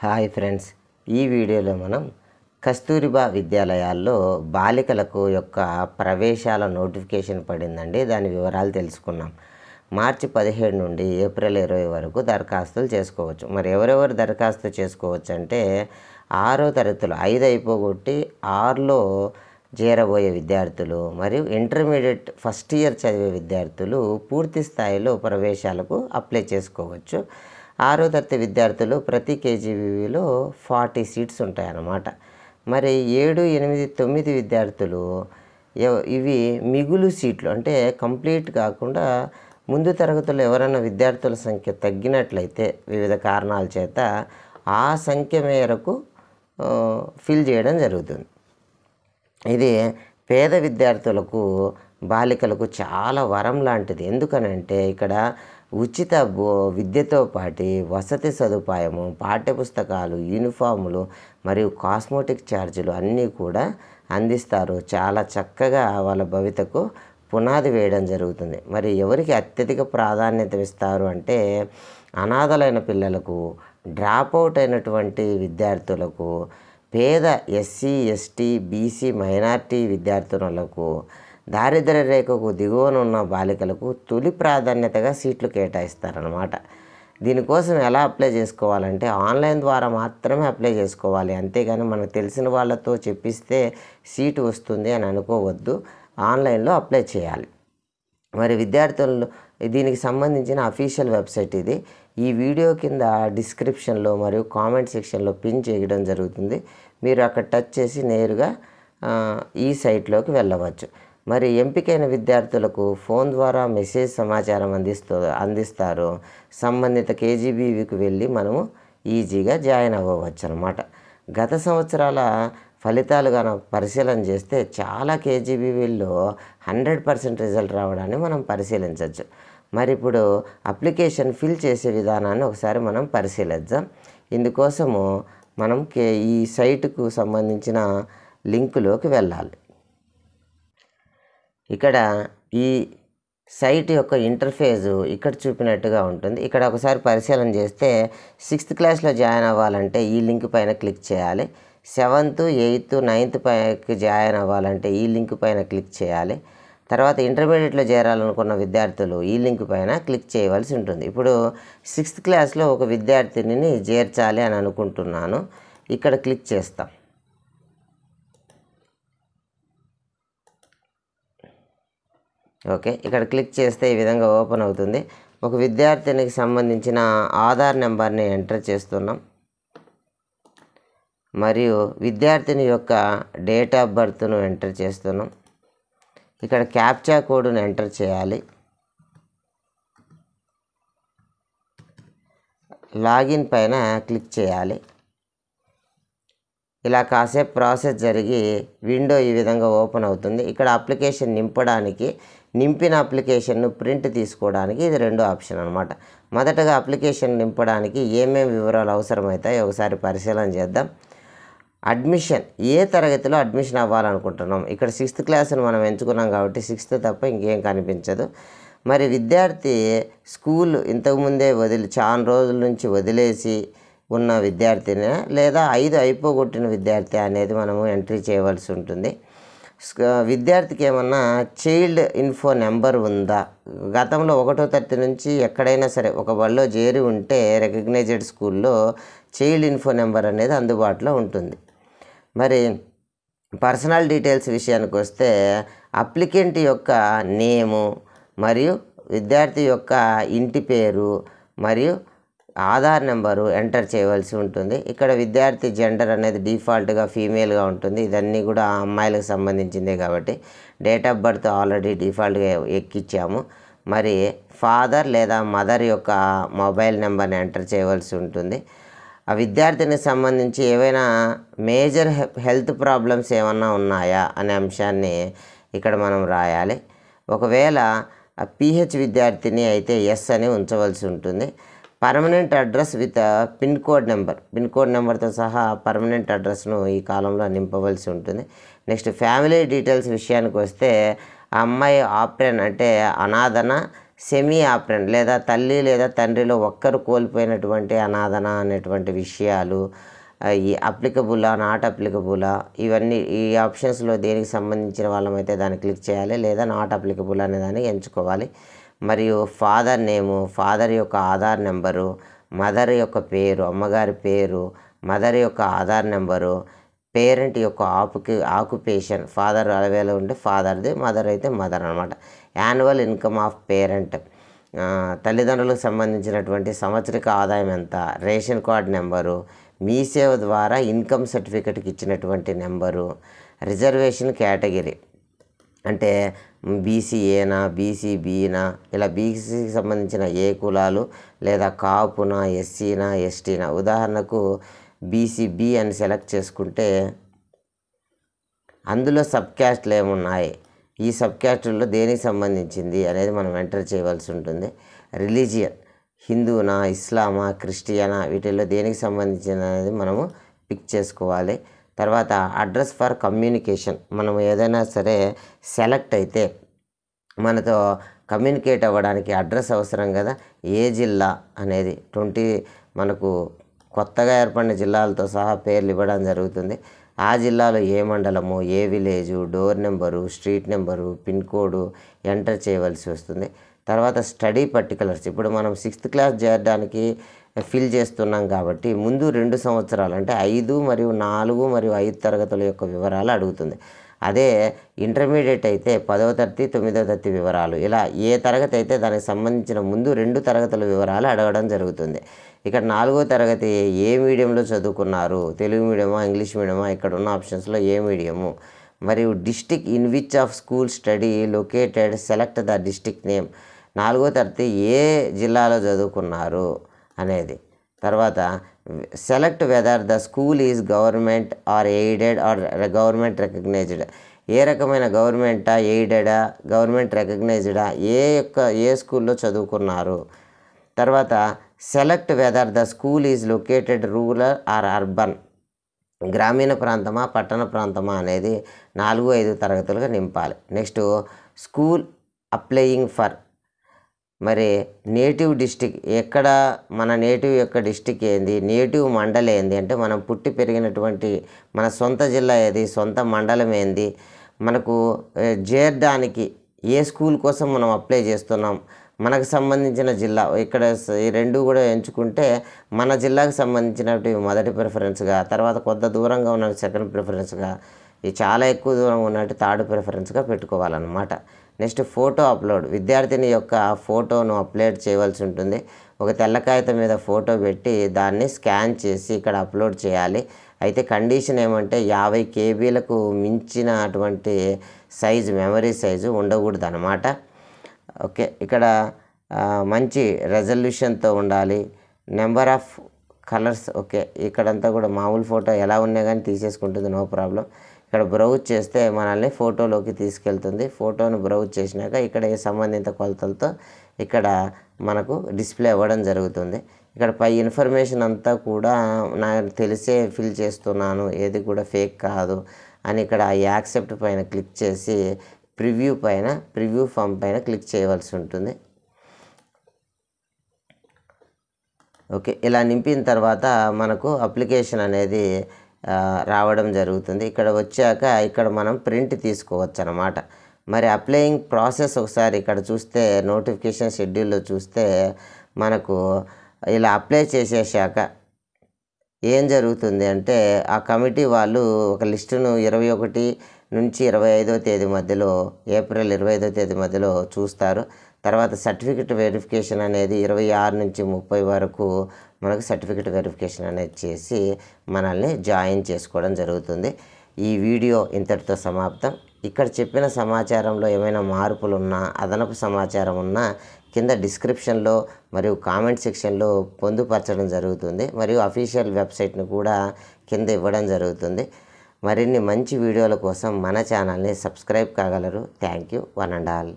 hi friends ఈ వీడియోలో మనం కస్తూరిబా విద్యాలయాల్లో బాలికలకు యొక్క ప్రవేశాల నోటిఫికేషన్ పడిందండి దాని వివరాలు తెలుసుకున్నాం మార్చి పదిహేడు నుండి ఏప్రిల్ ఇరవై వరకు దరఖాస్తులు చేసుకోవచ్చు మరి ఎవరెవరు దరఖాస్తు చేసుకోవచ్చు అంటే ఆరో తరగతులు ఐదు అయిపోగొట్టి ఆరులో చేరబోయే విద్యార్థులు మరియు ఇంటర్మీడియట్ ఫస్ట్ ఇయర్ చదివే విద్యార్థులు పూర్తి స్థాయిలో ప్రవేశాలకు అప్లై చేసుకోవచ్చు ఆరో తరగతి విద్యార్థులు ప్రతి కేజీబీవీలో ఫార్టీ సీట్స్ ఉంటాయన్నమాట మరి ఏడు ఎనిమిది తొమ్మిది విద్యార్థులు ఇవి మిగులు సీట్లు అంటే కంప్లీట్ కాకుండా ముందు తరగతులు ఎవరైనా విద్యార్థుల సంఖ్య తగ్గినట్లయితే వివిధ కారణాల చేత ఆ సంఖ్య మేరకు ఫిల్ చేయడం జరుగుతుంది ఇది పేద విద్యార్థులకు బాలికలకు చాలా వరం లాంటిది ఎందుకనంటే ఇక్కడ ఉచిత విద్యతో పాటు వసతి సదుపాయము పాఠ్యపుస్తకాలు యూనిఫాములు మరియు కాస్మోటిక్ ఛార్జీలు అన్నీ కూడా అందిస్తారు చాలా చక్కగా వాళ్ళ భవితకు పునాది వేయడం జరుగుతుంది మరి ఎవరికి అత్యధిక ప్రాధాన్యత ఇస్తారు అంటే అనాథలైన పిల్లలకు డ్రాపౌట్ అయినటువంటి విద్యార్థులకు పేద ఎస్సీ ఎస్టీ బీసీ మైనార్టీ విద్యార్థులకు దారిద్ర రేఖకు దిగువన ఉన్న బాలికలకు తొలి ప్రాధాన్యతగా సీట్లు కేటాయిస్తారనమాట దీనికోసం ఎలా అప్లై చేసుకోవాలంటే ఆన్లైన్ ద్వారా మాత్రమే అప్లై చేసుకోవాలి అంతేగాని మనకు తెలిసిన వాళ్ళతో చెప్పిస్తే సీటు వస్తుంది అని అనుకోవద్దు ఆన్లైన్లో అప్లై చేయాలి మరి విద్యార్థులు దీనికి సంబంధించిన అఫీషియల్ వెబ్సైట్ ఇది ఈ వీడియో కింద డిస్క్రిప్షన్లో మరియు కామెంట్ సెక్షన్లో పిన్ చేయడం జరుగుతుంది మీరు అక్కడ టచ్ చేసి నేరుగా ఈ సైట్లోకి వెళ్ళవచ్చు మరి ఎంపికైన విద్యార్థులకు ఫోన్ ద్వారా మెసేజ్ సమాచారం అందిస్తూ అందిస్తారు సంబంధిత కేజీబీవీకి వెళ్ళి మనము ఈజీగా జాయిన్ అవ్వవచ్చు అనమాట గత సంవత్సరాల ఫలితాలు కనుక పరిశీలన చేస్తే చాలా కేజీబీవీల్లో హండ్రెడ్ పర్సెంట్ రిజల్ట్ రావడాన్ని మనం పరిశీలించవచ్చు మరి ఇప్పుడు అప్లికేషన్ ఫిల్ చేసే విధానాన్ని ఒకసారి మనం పరిశీలిద్దాం ఇందుకోసము మనం కే ఈ సైటుకు సంబంధించిన లింకులోకి వెళ్ళాలి ఇక్కడ ఈ సైట్ యొక్క ఇంటర్ఫేజు ఇక్కడ చూపినట్టుగా ఉంటుంది ఇక్కడ ఒకసారి పరిశీలన చేస్తే సిక్స్త్ క్లాస్లో జాయిన్ అవ్వాలంటే ఈ లింక్ పైన క్లిక్ చేయాలి సెవెంత్ ఎయిత్ నైన్త్ పైకి జాయిన్ అవ్వాలంటే ఈ లింక్ పైన క్లిక్ చేయాలి తర్వాత ఇంటర్మీడియట్లో చేరాలనుకున్న విద్యార్థులు ఈ లింక్ పైన క్లిక్ చేయవలసి ఉంటుంది ఇప్పుడు సిక్స్త్ క్లాస్లో ఒక విద్యార్థినిని చేర్చాలి అని అనుకుంటున్నాను ఇక్కడ క్లిక్ చేస్తాం ఓకే ఇక్కడ క్లిక్ చేస్తే ఈ విధంగా ఓపెన్ అవుతుంది ఒక విద్యార్థినికి సంబంధించిన ఆధార్ నెంబర్ని ఎంటర్ చేస్తున్నాం మరియు విద్యార్థిని యొక్క డేట్ ఆఫ్ బర్త్ను ఎంటర్ చేస్తున్నాం ఇక్కడ క్యాప్చా కోడ్ను ఎంటర్ చేయాలి లాగిన్ పైన క్లిక్ చేయాలి ఇలా కాసేపు ప్రాసెస్ జరిగి విండో ఈ విధంగా ఓపెన్ అవుతుంది ఇక్కడ అప్లికేషన్ నింపడానికి నింపిన అప్లికేషన్ను ప్రింట్ తీసుకోవడానికి ఇది రెండో ఆప్షన్ అనమాట మొదటగా అప్లికేషన్ నింపడానికి ఏమేమి వివరాలు అవసరమవుతాయో ఒకసారి పరిశీలన చేద్దాం అడ్మిషన్ ఏ తరగతిలో అడ్మిషన్ అవ్వాలనుకుంటున్నాం ఇక్కడ సిక్స్త్ క్లాస్ని మనం ఎంచుకున్నాం కాబట్టి సిక్స్త్ తప్ప ఇంకేం కనిపించదు మరి విద్యార్థి స్కూల్ ఇంతకుముందే వదిలి చాలా రోజుల నుంచి వదిలేసి ఉన్న విద్యార్థిని లేదా ఐదు అయిపోగొట్టిన విద్యార్థి అనేది మనము ఎంట్రీ చేయవలసి ఉంటుంది విద్యార్థికి ఏమన్నా చైల్డ్ ఇన్ఫో నెంబర్ ఉందా గతంలో ఒకటో తరగతి నుంచి ఎక్కడైనా సరే ఒక వాళ్ళలో చేరి ఉంటే రికగ్నైజ్డ్ స్కూల్లో చైల్డ్ ఇన్ఫో నెంబర్ అనేది అందుబాటులో ఉంటుంది మరి పర్సనల్ డీటెయిల్స్ విషయానికి వస్తే అప్లికెంట్ యొక్క నేము మరియు విద్యార్థి యొక్క ఇంటి పేరు మరియు ఆధార్ నెంబరు ఎంటర్ చేయవలసి ఉంటుంది ఇక్కడ విద్యార్థి జెండర్ అనేది డిఫాల్ట్గా ఫీమేల్గా ఉంటుంది ఇదన్నీ కూడా అమ్మాయిలకు సంబంధించిందే కాబట్టి డేట్ ఆఫ్ బర్త్ ఆల్రెడీ డిఫాల్ట్గా ఎక్కిచ్చాము మరి ఫాదర్ లేదా మదర్ యొక్క మొబైల్ నెంబర్ని ఎంటర్ చేయవలసి ఉంటుంది ఆ విద్యార్థిని సంబంధించి ఏవైనా మేజర్ హెల్త్ ప్రాబ్లమ్స్ ఏమన్నా ఉన్నాయా అనే అంశాన్ని ఇక్కడ మనం రాయాలి ఒకవేళ పిహెచ్ విద్యార్థిని అయితే ఎస్ అని ఉంచవలసి ఉంటుంది permanent address with pin code number pin code నెంబర్తో సహా పర్మనెంట్ అడ్రస్ను ఈ కాలంలో నింపవలసి ఉంటుంది నెక్స్ట్ ఫ్యామిలీ డీటెయిల్స్ విషయానికి వస్తే అమ్మాయి ఆప్రెన్ అంటే అనాథన సెమీ ఆప్రెన్ లేదా తల్లి లేదా తండ్రిలో ఒక్కరు కోల్పోయినటువంటి అనాథన అనేటువంటి విషయాలు ఈ అప్లికబులా నాట్ అప్లికబులా ఇవన్నీ ఈ ఆప్షన్స్లో దేనికి సంబంధించిన వాళ్ళమైతే దాన్ని క్లిక్ చేయాలి లేదా నాట్ అప్లికబుల్ అనే దాన్ని ఎంచుకోవాలి మరియు ఫాదర్ నేము ఫాదర్ యొక్క ఆధార్ నెంబరు మదర్ యొక్క పేరు అమ్మగారి పేరు మదర్ యొక్క ఆధార్ నెంబరు పేరెంట్ యొక్క ఆపుకి ఆక్యుపేషన్ ఫాదర్ అలవేళ ఉంటే ఫాదర్ది మదర్ అయితే మదర్ అనమాట యాన్యువల్ ఇన్కమ్ ఆఫ్ పేరెంట్ తల్లిదండ్రులకు సంబంధించినటువంటి సంవత్సరిక ఆదాయం ఎంత రేషన్ కార్డ్ నెంబరు మీ సేవ ద్వారా ఇన్కమ్ సర్టిఫికెట్కి ఇచ్చినటువంటి నెంబరు రిజర్వేషన్ కేటగిరీ అంటే బీసీఏనా బీసీబీనా ఇలా బీసీకి సంబంధించిన ఏ కులాలు లేదా కాపునా ఎస్సీనా ఎస్టీనా ఉదాహరణకు బీసీబీ అని సెలెక్ట్ చేసుకుంటే అందులో సబ్ క్యాస్ట్లు ఏమున్నాయి ఈ సబ్ క్యాస్టుల్లో దేనికి సంబంధించింది అనేది మనం ఎంటర్ చేయవలసి ఉంటుంది రిలీజియన్ హిందూనా ఇస్లామా క్రిస్టియనా వీటిల్లో దేనికి సంబంధించిన అనేది మనము పిక్ చేసుకోవాలి తర్వాత అడ్రస్ ఫర్ కమ్యూనికేషన్ మనం ఏదైనా సరే సెలెక్ట్ అయితే మనతో కమ్యూనికేట్ అవ్వడానికి అడ్రస్ అవసరం కదా ఏ జిల్లా అనేది ట్వంటీ మనకు కొత్తగా ఏర్పడిన జిల్లాలతో సహా పేర్లు ఇవ్వడం జరుగుతుంది ఆ జిల్లాలో ఏ మండలము ఏ village door number street number pin code enter చేయవలసి వస్తుంది తర్వాత స్టడీ పర్టికులర్స్ ఇప్పుడు మనం సిక్స్త్ క్లాస్ చేరడానికి ఫిల్ చేస్తున్నాం కాబట్టి ముందు రెండు సంవత్సరాలు అంటే ఐదు మరియు నాలుగు మరియు ఐదు తరగతుల యొక్క వివరాలు అడుగుతుంది అదే ఇంటర్మీడియట్ అయితే పదవ తరగతి తొమ్మిదవ తరగతి వివరాలు ఇలా ఏ తరగతి అయితే దానికి సంబంధించిన ముందు రెండు తరగతుల వివరాలు అడగడం జరుగుతుంది ఇక్కడ నాలుగో తరగతి ఏ మీడియంలో చదువుకున్నారు తెలుగు మీడియమా ఇంగ్లీష్ మీడియమా ఇక్కడ ఉన్న ఆప్షన్స్లో ఏ మీడియము మరియు district in which of school study located select the district name నాలుగో తరగతి ఏ జిల్లాలో చదువుకున్నారు అనేది తర్వాత select whether the school is government or aided or government recognised ఏ రకమైన గవర్నమెంటా ఎయిడెడా గవర్నమెంట్ రికగ్నైజ్డా ఏ యొక్క ఏ స్కూల్లో చదువుకున్నారు తర్వాత select whether the school is located rural or urban గ్రామీణ ప్రాంతమా పట్టణ ప్రాంతమా అనేది నాలుగు ఐదు తరగతులుగా నింపాలి నెక్స్ట్ స్కూల్ అప్లయింగ్ ఫర్ మరి నేటివ్ డిస్టిక్ ఎక్కడ మన నేటివ్ యొక్క డిస్టిక్ ఏంది నేటివ్ మండలం ఏంది అంటే మనం పుట్టి పెరిగినటువంటి మన సొంత జిల్లా ఏది సొంత మండలం ఏంది మనకు చేరడానికి ఏ స్కూల్ కోసం మనం అప్లై చేస్తున్నాం మనకు సంబంధించిన జిల్లా ఇక్కడ ఈ రెండు కూడా ఎంచుకుంటే మన జిల్లాకు సంబంధించినవి మొదటి ప్రిఫరెన్స్గా తర్వాత కొద్ది దూరంగా ఉన్న సెకండ్ ప్రిఫరెన్స్గా ఇది చాలా ఎక్కువ దూరం ఉన్నట్టు థర్డ్ ప్రిఫరెన్స్గా పెట్టుకోవాలన్నమాట నెక్స్ట్ ఫోటో అప్లోడ్ విద్యార్థిని యొక్క ఫోటోను అప్లోడ్ చేయవలసి ఉంటుంది ఒక తెల్లకాయత మీద ఫోటో పెట్టి దాన్ని స్కాన్ చేసి ఇక్కడ అప్లోడ్ చేయాలి అయితే కండిషన్ ఏమంటే యాభై కేబీలకు మించిన అటువంటి సైజు మెమరీ సైజు ఉండకూడదు అనమాట ఓకే ఇక్కడ మంచి రెజల్యూషన్తో ఉండాలి నెంబర్ ఆఫ్ కలర్స్ ఓకే ఇక్కడంతా కూడా మామూలు ఫోటో ఎలా ఉన్నాయి కానీ తీసేసుకుంటుంది నో ప్రాబ్లం ఇక్కడ బ్రౌజ్ చేస్తే మనల్ని ఫోటోలోకి తీసుకెళ్తుంది ఫోటోను బ్రౌజ్ చేసినాక ఇక్కడ ఏ సంబంధిత కొలతలతో ఇక్కడ మనకు డిస్ప్లే అవ్వడం జరుగుతుంది ఇక్కడ పై ఇన్ఫర్మేషన్ అంతా కూడా నాకు తెలిసే ఫిల్ చేస్తున్నాను ఏది కూడా ఫేక్ కాదు అని ఇక్కడ యాక్సెప్ట్ పైన క్లిక్ చేసి ప్రివ్యూ పైన ప్రివ్యూ ఫామ్ పైన క్లిక్ చేయవలసి ఉంటుంది ఓకే ఇలా నింపిన తర్వాత మనకు అప్లికేషన్ అనేది రావడం జరుగుతుంది ఇక్కడ వచ్చాక ఇక్కడ మనం ప్రింట్ తీసుకోవచ్చు అనమాట మరి అప్లయింగ్ ప్రాసెస్ ఒకసారి ఇక్కడ చూస్తే నోటిఫికేషన్ షెడ్యూల్లో చూస్తే మనకు ఇలా అప్లై చేసేసాక ఏం జరుగుతుంది అంటే ఆ కమిటీ వాళ్ళు ఒక లిస్టును ఇరవై ఒకటి నుంచి ఇరవై ఐదో తేదీ మధ్యలో ఏప్రిల్ ఇరవై ఐదో తేదీ మధ్యలో చూస్తారు తర్వాత సర్టిఫికెట్ వెరిఫికేషన్ అనేది ఇరవై ఆరు నుంచి ముప్పై వరకు మనకు సర్టిఫికేట్ వెరిఫికేషన్ అనేది చేసి మనల్ని జాయిన్ చేసుకోవడం జరుగుతుంది ఈ వీడియో ఇంతటితో సమాప్తం ఇక్కడ చెప్పిన సమాచారంలో ఏమైనా మార్పులు ఉన్నా అదనపు సమాచారం ఉన్నా కింద డిస్క్రిప్షన్లో మరియు కామెంట్ సెక్షన్లో పొందుపరచడం జరుగుతుంది మరియు అఫీషియల్ వెబ్సైట్ను కూడా కింద ఇవ్వడం జరుగుతుంది మరిన్ని మంచి వీడియోల కోసం మన ఛానల్ని సబ్స్క్రైబ్ కాగలరు thank you one and all